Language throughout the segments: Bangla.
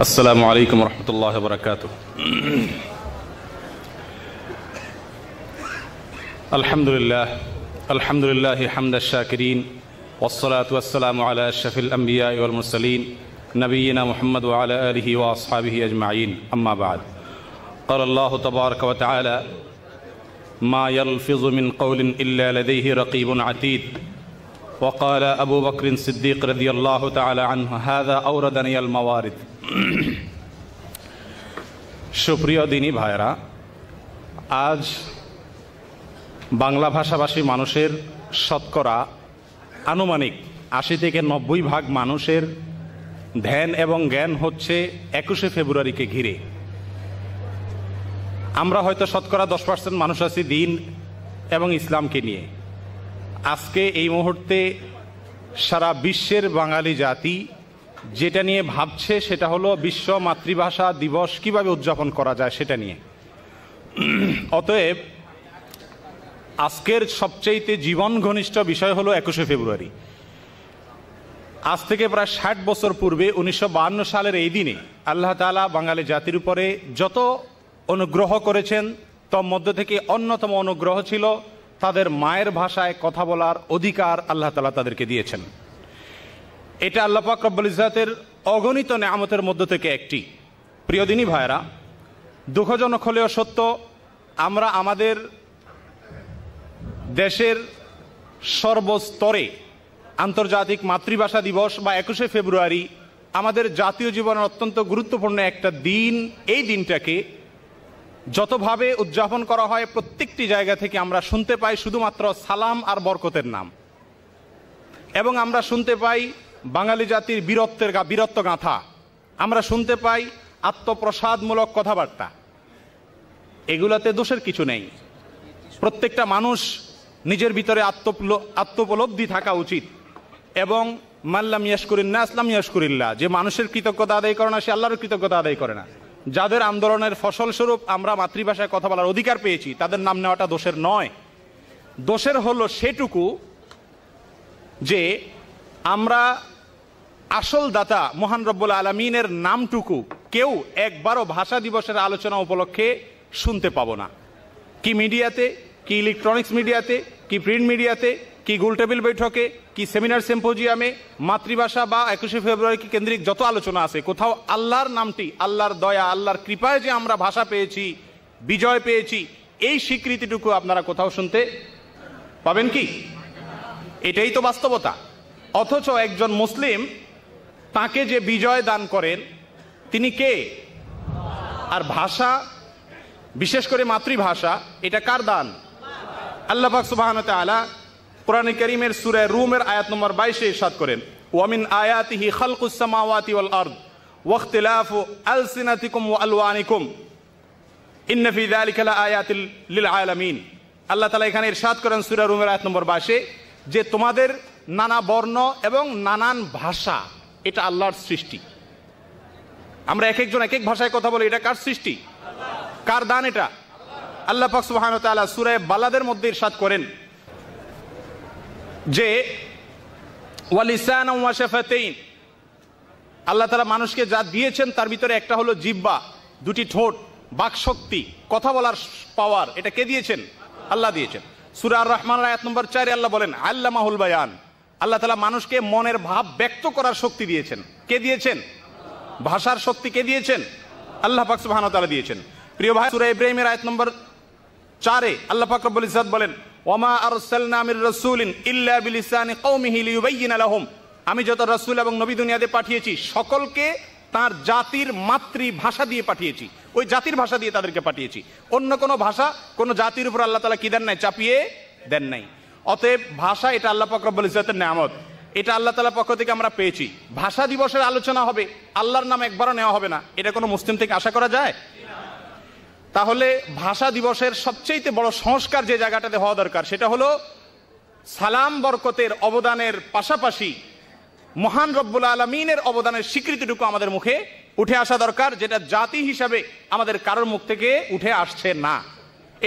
السلام عليكم ورحمة الله وبركاته الحمد لله الحمد لله حمد الشاكرين والصلاة والسلام على أشرف الأنبياء والمرسلين نبينا محمد وعلى آله وأصحابه أجمعين أما بعد قال الله تبارك وتعالى ما يلفظ من قول إلا لديه رقيب عتيد وقال أبو بكر الصديق رضي الله تعالى عنه هذا أوردني الموارد সুপ্রিয় দিনই ভাইরা আজ বাংলা ভাষাভাষী মানুষের শতকরা আনুমানিক আশি থেকে নব্বই ভাগ মানুষের ধ্যান এবং জ্ঞান হচ্ছে একুশে ফেব্রুয়ারিকে ঘিরে আমরা হয়তো শতকরা দশ পার্সেন্ট মানুষ আছি দিন এবং ইসলামকে নিয়ে আজকে এই মুহূর্তে সারা বিশ্বের বাঙালি জাতি যেটা নিয়ে ভাবছে সেটা হলো বিশ্ব মাতৃভাষা দিবস কিভাবে উদযাপন করা যায় সেটা নিয়ে অতএব আজকের সবচেয়েতে জীবন ঘনিষ্ঠ বিষয় হলো একুশে ফেব্রুয়ারি আজ থেকে প্রায় ষাট বছর পূর্বে উনিশশো সালের এই দিনে আল্লাহ তালা বাঙালি জাতির উপরে যত অনুগ্রহ করেছেন তার মধ্য থেকে অন্যতম অনুগ্রহ ছিল তাদের মায়ের ভাষায় কথা বলার অধিকার আল্লাহ তালা তাদেরকে দিয়েছেন এটা আল্লাপাক রব্বুল ইজাতের অগণিত নামতের মধ্য থেকে একটি প্রিয় দিনী ভাইরা দুঃখজনক হলেও সত্য আমরা আমাদের দেশের সর্বস্তরে আন্তর্জাতিক মাতৃভাষা দিবস বা একুশে ফেব্রুয়ারি আমাদের জাতীয় জীবনের অত্যন্ত গুরুত্বপূর্ণ একটা দিন এই দিনটাকে যতভাবে উদযাপন করা হয় প্রত্যেকটি জায়গা থেকে আমরা শুনতে পাই শুধুমাত্র সালাম আর বরকতের নাম এবং আমরা শুনতে পাই বাঙালি জাতির বীরত্বের গা বীরত্ব গাঁথা আমরা শুনতে পাই আত্মপ্রসাদমূলক কথাবার্তা এগুলাতে দোষের কিছু নেই প্রত্যেকটা মানুষ নিজের ভিতরে আত্মোপলব্ধি থাকা উচিত এবং মাল্লাম ইয়াসকুরিল্লা আসলাম ইয়াসকুরিল্লা যে মানুষের কৃতজ্ঞতা আদায় করে না সে আল্লাহর কৃতজ্ঞতা আদায় করে না যাদের আন্দোলনের ফসলস্বরূপ আমরা মাতৃভাষায় কথা বলার অধিকার পেয়েছি তাদের নাম নেওয়াটা দোষের নয় দোষের হলো সেটুকু যে আমরা আসল দাতা মহান রব্বুল আলমিনের নামটুকু কেউ একবারও ভাষা দিবসের আলোচনা উপলক্ষে শুনতে পাব না কি মিডিয়াতে কি ইলেকট্রনিক্স মিডিয়াতে কি প্রিন্ট মিডিয়াতে কি গোলটেবিল বৈঠকে কি সেমিনার সেম্পোজিয়ামে মাতৃভাষা বা একুশে ফেব্রুয়ারিকে কেন্দ্রিক যত আলোচনা আছে কোথাও আল্লাহর নামটি আল্লাহর দয়া আল্লাহর কৃপায় যে আমরা ভাষা পেয়েছি বিজয় পেয়েছি এই স্বীকৃতিটুকু আপনারা কোথাও শুনতে পাবেন কি এটাই তো বাস্তবতা অথচ একজন মুসলিম তাকে যে বিজয় দান করেন তিনি কে আর ভাষা বিশেষ করে মাতৃভাষা এটা কার দান আল্লাহাক সুবাহন আলা কোরআনে করিমের সুরে রুমের আয়াত নম্বর বাইশে ইরশাদ করেন ওয়ামিন আয়াতিহি খালকুসামাওয়াতি ওয়াল আরদ ওয়াখতিলাফু আলসিনাতিকুম ওয়া আলওয়ানিকুম ইন্না ফি যালিকা লাআয়াতিল লিল আলামিন আল্লাহ তাআলা এখানে ইরশাদ করেন সূরা রুমের আয়াত নম্বর 22 যে তোমাদের নানা বর্ণ এবং নানান ভাষা এটা আল্লাহর সৃষ্টি আমরা এক একজন এক এক ভাষায় কথা বলি এটা কার সৃষ্টি কার দান এটা আল্লাহ পাক সুবহান তাআলা সূরা বালাদের মধ্যে ইরশাদ করেন যে ওয়ালিসানাম ওয়া শাফাতাইন আল্লাহ তাআলা মানুষকে যা দিয়েছেন তার ভিতরে একটা হলো জিব্বা দুটি ঠোঁট বাক শক্তি কথা বলার পাওয়ার এটা কে দিয়েছেন আল্লাহ দিয়েছেন সূরা আর রহমান আয়াত নম্বর 4 আল্লাহ বলেন আল্লামাহুল বায়ান আল্লাহ তালা মানুষকে মনের ভাব ব্যক্ত করার শক্তি দিয়েছেন কে দিয়েছেন ভাষার শক্তি কে দিয়েছেন আল্লাহ পাক সুবাহান তালা দিয়েছেন প্রিয় ভাই সুরা ইব্রাহিমের আয়াত নম্বর চারে আল্লাহ পাক রব্বুল ইসাদ বলেন ওমা আরসালনা আমির রাসূলিন ইল্লা বিলিসানি কওমিহি লিইবাইয়িনা লাহুম আমি যত রাসূল এবং নবী দুনিয়াতে পাঠিয়েছি সকলকে তার জাতির মাতৃভাষা দিয়ে পাঠিয়েছি ওই জাতির ভাষা দিয়ে তাদেরকে পাঠিয়েছি অন্য কোনো ভাষা কোনো জাতির উপর আল্লাহ তালা কি দেন নাই চাপিয়ে দেন নাই অতএব ভাষা এটা আল্লাহ বলে ইজাতের নামত এটা আল্লাহ তালা পক্ষ থেকে আমরা পেয়েছি ভাষা দিবসের আলোচনা হবে আল্লাহর নাম একবারও নেওয়া হবে না এটা কোনো মুসলিম থেকে আশা করা যায় তাহলে ভাষা দিবসের সবচেয়ে বড় সংস্কার যে জায়গাটাতে হওয়া দরকার সেটা হলো সালাম বরকতের অবদানের পাশাপাশি মহান রব্বুল আলমিনের অবদানের স্বীকৃতিটুকু আমাদের মুখে উঠে আসা দরকার যেটা জাতি হিসাবে আমাদের কারোর মুখ থেকে উঠে আসছে না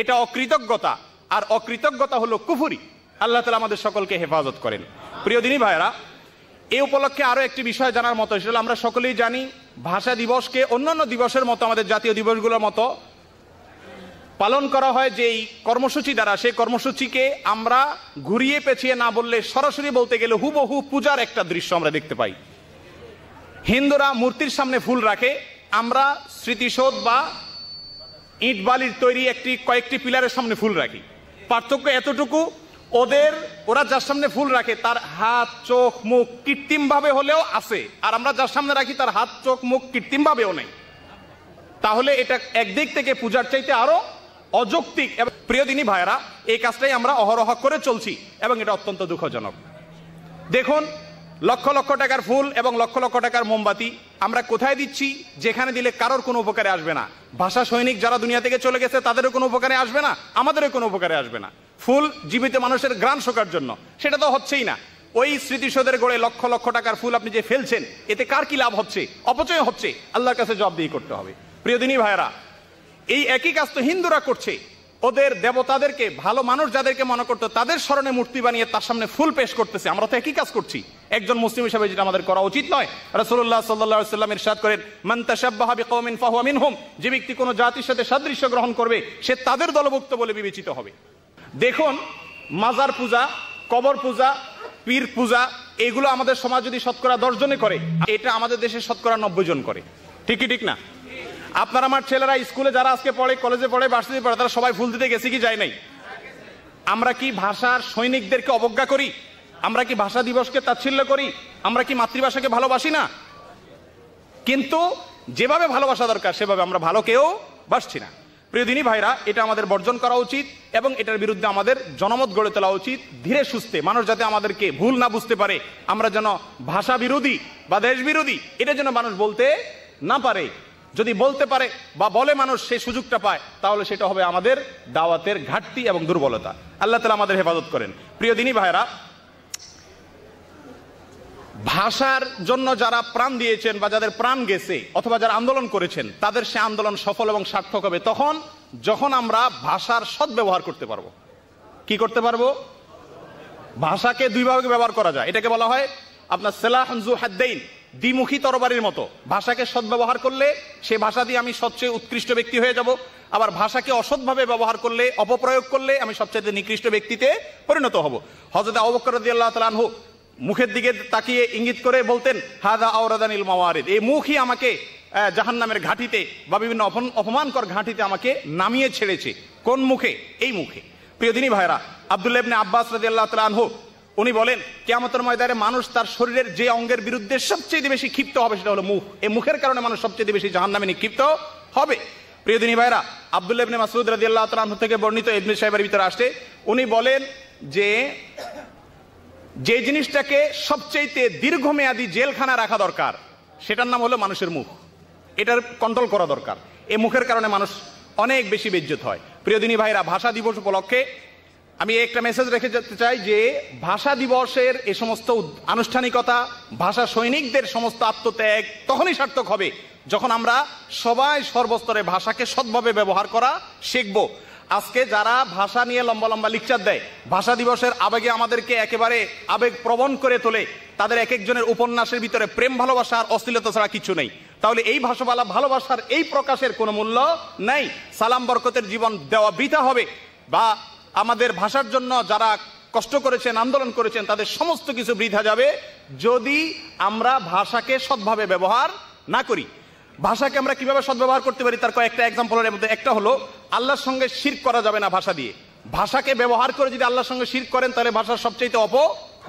এটা অকৃতজ্ঞতা আর অকৃতজ্ঞতা হলো কুফুরি আল্লাহ তালা আমাদের সকলকে হেফাজত করেন প্রিয় দিনী ভাইরা এই উপলক্ষে আরও একটি বিষয় জানার মতো সেটা আমরা সকলেই জানি ভাষা দিবসকে অন্যান্য দিবসের মতো আমাদের জাতীয় দিবসগুলোর মতো পালন করা হয় যেই কর্মসূচি দ্বারা সেই কর্মসূচিকে আমরা ঘুরিয়ে পেছিয়ে না বললে সরাসরি বলতে গেলে হুবহু পূজার একটা দৃশ্য আমরা দেখতে পাই হিন্দুরা মূর্তির সামনে ফুল রাখে আমরা স্মৃতিসোধ বা ইট বালির তৈরি একটি কয়েকটি পিলারের সামনে ফুল রাখি পার্থক্য এতটুকু ওদের ওরা যার সামনে ফুল রাখে তার হাত চোখ মুখ কৃত্রিমভাবে হলেও আছে আর আমরা যার সামনে রাখি তার হাত চোখ মুখ কৃত্রিমভাবেও নেই তাহলে এটা একদিক থেকে পূজার চাইতে আরো অযৌক্তিক প্রিয় দিনী ভাইরা এই কাজটাই আমরা অহরহ করে চলছি এবং এটা অত্যন্ত দুঃখজনক দেখুন লক্ষ লক্ষ টাকার ফুল এবং লক্ষ লক্ষ টাকার মোমবাতি আমরা কোথায় দিচ্ছি যেখানে দিলে কারোর কোনো উপকারে আসবে না ভাষা সৈনিক যারা দুনিয়া থেকে চলে গেছে তাদেরও কোনো উপকারে আসবে না আমাদেরও কোনো উপকারে আসবে না ফুল জীবিত মানুষের গ্রাম শোকার জন্য সেটা তো হচ্ছেই না ওই স্মৃতিসৌধের গড়ে লক্ষ লক্ষ টাকার ফুল আপনি যে ফেলছেন এতে কার কি লাভ হচ্ছে অপচয় হচ্ছে আল্লাহর কাছে দিয়ে করতে হবে প্রিয় দিনী ভাইরা এই একই কাজ তো হিন্দুরা করছে ওদের দেবতাদেরকে ভালো মানুষ যাদেরকে মনে করতো তাদের স্মরণে মূর্তি বানিয়ে তার সামনে ফুল পেশ করতেছে আমরা তো একই কাজ করছি একজন মুসলিম হিসাবে যেটা আমাদের করা উচিত নয় রসুল্লাহ সাল্লাহ সাল্লাম ইরশাদ করেন মান্তাসাবাহাবি হোম যে ব্যক্তি কোনো জাতির সাথে সাদৃশ্য গ্রহণ করবে সে তাদের দলভুক্ত বলে বিবেচিত হবে দেখুন মাজার পূজা কবর পূজা পীর পূজা এগুলো আমাদের সমাজ যদি শতকরা দশ জনে করে এটা আমাদের দেশে শতকরা নব্বই জন করে ঠিকই ঠিক না আপনার আমার ছেলেরা স্কুলে যারা আজকে পড়ে কলেজে পড়ে ভার্সিটি পড়ে তারা সবাই ফুল দিতে গেছে কি যায় নাই আমরা কি ভাষার সৈনিকদেরকে অবজ্ঞা করি আমরা কি ভাষা দিবসকে তাচ্ছিল্য করি আমরা কি মাতৃভাষাকে ভালোবাসি না কিন্তু যেভাবে ভালোবাসা দরকার সেভাবে আমরা ভালো কেউ বাসছি না প্রিয় দিনী ভাইরা এটা আমাদের বর্জন করা উচিত এবং এটার বিরুদ্ধে আমাদের জনমত গড়ে তোলা উচিত ধীরে সুস্থে মানুষ যাতে আমাদেরকে ভুল না বুঝতে পারে আমরা যেন ভাষা বিরোধী বা দেশ বিরোধী এটা যেন মানুষ বলতে না পারে যদি বলতে পারে বা বলে মানুষ সেই সুযোগটা পায় তাহলে সেটা হবে আমাদের দাওয়াতের ঘাটতি এবং দুর্বলতা আল্লাহ তালা আমাদের হেফাজত করেন প্রিয় দিনী ভাইরা ভাষার জন্য যারা প্রাণ দিয়েছেন বা যাদের প্রাণ গেছে অথবা যারা আন্দোলন করেছেন তাদের সে আন্দোলন সফল এবং সার্থক হবে তখন যখন আমরা ভাষার সদ্ব্যবহার করতে পারবো কি করতে পারবো ভাষাকে দুইভাবে ব্যবহার করা যায় এটাকে বলা হয় আপনার সেলাহজু হাদ্দেইন দ্বিমুখী তরবারির মতো ভাষাকে সদ্ব্যবহার করলে সে ভাষা দিয়ে আমি সবচেয়ে উৎকৃষ্ট ব্যক্তি হয়ে যাব আবার ভাষাকে অসৎভাবে ব্যবহার করলে অপপ্রয়োগ করলে আমি সবচেয়ে নিকৃষ্ট ব্যক্তিতে পরিণত হব হজরত রাজি আল্লাহ হোক মুখের দিকে তাকিয়ে ইঙ্গিত করে বলতেন হাদা আওরাদানিল মাওয়ারিদ এই মুখই আমাকে জাহান নামের ঘাঁটিতে বা বিভিন্ন অপমানকর ঘাঁটিতে আমাকে নামিয়ে ছেড়েছে কোন মুখে এই মুখে প্রিয়দিনী ভাইরা আবদুল্লাহ ইবনে আব্বাস রাদিয়াল্লাহু তাআলা আনহু উনি বলেন কেয়ামতের ময়দানে মানুষ তার শরীরের যে অঙ্গের বিরুদ্ধে সবচেয়ে বেশি ক্ষিপ্ত হবে সেটা হলো মুখ এই মুখের কারণে মানুষ সবচেয়ে বেশি জাহান নামে নিক্ষিপ্ত হবে প্রিয় দিনী ভাইরা আবদুল্লাহ ইবনে মাসুদ আল্লাহ তাআলা থেকে বর্ণিত ইবনে সাহেবের ভিতরে আসে উনি বলেন যে যে জিনিসটাকে সবচেয়েতে দীর্ঘমেয়াদী জেলখানা রাখা দরকার সেটার নাম হলো মানুষের মুখ এটার কন্ট্রোল করা দরকার এ মুখের কারণে মানুষ অনেক বেশি বেজ্জত হয় প্রিয়দিনী ভাইরা ভাষা দিবস উপলক্ষে আমি একটা মেসেজ রেখে যেতে চাই যে ভাষা দিবসের এ সমস্ত আনুষ্ঠানিকতা ভাষা সৈনিকদের সমস্ত আত্মত্যাগ তখনই সার্থক হবে যখন আমরা সবাই সর্বস্তরে ভাষাকে সৎভাবে ব্যবহার করা শিখবো আজকে যারা ভাষা নিয়ে লম্বা লম্বা লিকচার দেয় ভাষা দিবসের আবেগে আমাদেরকে একেবারে আবেগ প্রবণ করে তোলে তাদের এক একজনের উপন্যাসের ভিতরে প্রেম ভালোবাসা আর অশ্লীলতা ছাড়া কিছু নেই তাহলে এই ভাষাবালা ভালোবাসার এই প্রকাশের কোনো মূল্য নেই সালাম বরকতের জীবন দেওয়া বৃথা হবে বা আমাদের ভাষার জন্য যারা কষ্ট করেছেন আন্দোলন করেছেন তাদের সমস্ত কিছু বৃথা যাবে যদি আমরা ভাষাকে সৎভাবে ব্যবহার না করি ভাষাকে আমরা কিভাবে সদ্ব্যবহার করতে পারি তার কয়েকটা এক্সাম্পলের মধ্যে একটা হলো আল্লাহর সঙ্গে শির করা যাবে না ভাষা দিয়ে ভাষাকে ব্যবহার করে যদি আল্লাহর সঙ্গে শির করেন তাহলে ভাষার সবচেয়ে অপ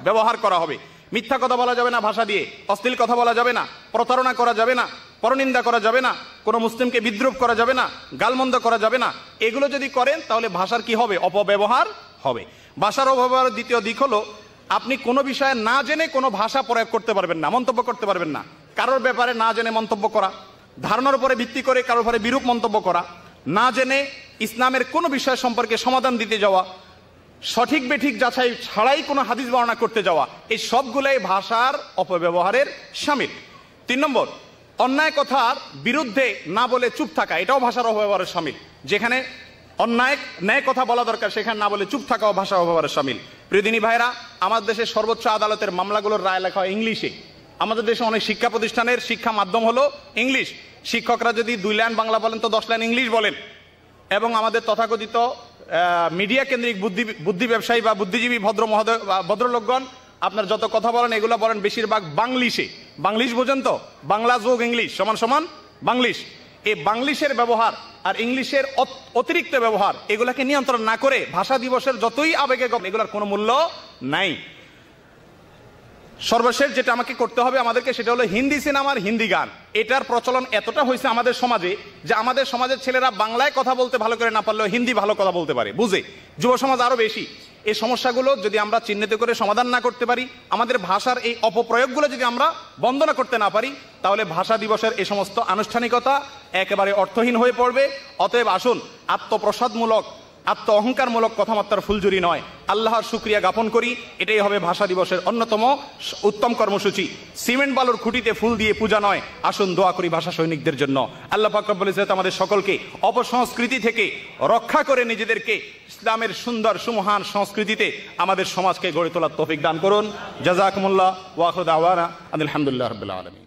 ব্যবহার করা হবে মিথ্যা কথা বলা যাবে না ভাষা দিয়ে অশ্লীল কথা বলা যাবে না প্রতারণা করা যাবে না পরনিন্দা করা যাবে না কোনো মুসলিমকে বিদ্রুপ করা যাবে না গালমন্দ করা যাবে না এগুলো যদি করেন তাহলে ভাষার কি হবে অপব্যবহার হবে ভাষার অপব্যবহার দ্বিতীয় দিক হলো আপনি কোনো বিষয়ে না জেনে কোনো ভাষা প্রয়োগ করতে পারবেন না মন্তব্য করতে পারবেন না কারোর ব্যাপারে না জেনে মন্তব্য করা ধারণার উপরে ভিত্তি করে কারোর ঘরে বিরূপ মন্তব্য করা না জেনে ইসলামের কোনো বিষয় সম্পর্কে সমাধান দিতে যাওয়া সঠিক বেঠিক যাচাই ছাড়াই কোনো হাদিস বর্ণনা করতে যাওয়া এই সবগুলোই ভাষার অপব্যবহারের সামিল তিন নম্বর অন্যায় কথার বিরুদ্ধে না বলে চুপ থাকা এটাও ভাষার অপব্যবহারের সামিল যেখানে অন্যায় ন্যায় কথা বলা দরকার সেখানে না বলে চুপ থাকাও ভাষা অপব্যবহারের সামিল প্রিয়দিনী ভাইরা আমার দেশের সর্বোচ্চ আদালতের মামলাগুলোর রায় লেখা হয় ইংলিশে আমাদের দেশে অনেক শিক্ষা প্রতিষ্ঠানের শিক্ষা মাধ্যম হলো ইংলিশ শিক্ষকরা যদি দুই লাইন বাংলা বলেন তো দশ লাইন ইংলিশ বলেন এবং আমাদের তথাকথিত মিডিয়া কেন্দ্রিক বুদ্ধি বুদ্ধি ব্যবসায়ী বা বুদ্ধিজীবী ভদ্র মহোদয় ভদ্রলোকগণ আপনার যত কথা বলেন এগুলো বলেন বেশিরভাগ বাংলিশে বাংলিশ বোঝেন তো বাংলা যোগ ইংলিশ সমান সমান বাংলিশ এই বাংলিশের ব্যবহার আর ইংলিশের অতিরিক্ত ব্যবহার এগুলাকে নিয়ন্ত্রণ না করে ভাষা দিবসের যতই আবেগে এগুলোর কোনো মূল্য নাই সর্বশেষ যেটা আমাকে করতে হবে আমাদেরকে সেটা হলো হিন্দি সিনেমার হিন্দি গান এটার প্রচলন এতটা হয়েছে আমাদের সমাজে যে আমাদের সমাজের ছেলেরা বাংলায় কথা বলতে ভালো করে না পারলেও হিন্দি ভালো কথা বলতে পারে বুঝে যুব সমাজ আরও বেশি এই সমস্যাগুলো যদি আমরা চিহ্নিত করে সমাধান না করতে পারি আমাদের ভাষার এই অপপ্রয়োগগুলো যদি আমরা বন্ধ না করতে না পারি তাহলে ভাষা দিবসের এই সমস্ত আনুষ্ঠানিকতা একেবারে অর্থহীন হয়ে পড়বে অতএব আসুন আত্মপ্রসাদমূলক আত্ম অহংকারমূলক কথাবার্তার ফুলজুরি নয় আল্লাহর সুক্রিয়া জ্ঞাপন করি এটাই হবে ভাষা দিবসের অন্যতম উত্তম কর্মসূচি সিমেন্ট বালুর খুঁটিতে ফুল দিয়ে পূজা নয় আসুন দোয়া করি ভাষা সৈনিকদের জন্য আল্লাহ ফাকরবুল ইসলাম আমাদের সকলকে অপসংস্কৃতি থেকে রক্ষা করে নিজেদেরকে ইসলামের সুন্দর সুমহান সংস্কৃতিতে আমাদের সমাজকে গড়ে তোলার তফিক দান করুন জাজাকমুল্লাহ ওয়াহুদ আওয়ানা আলহামদুলিল্লাহ রবিল্লা আলমী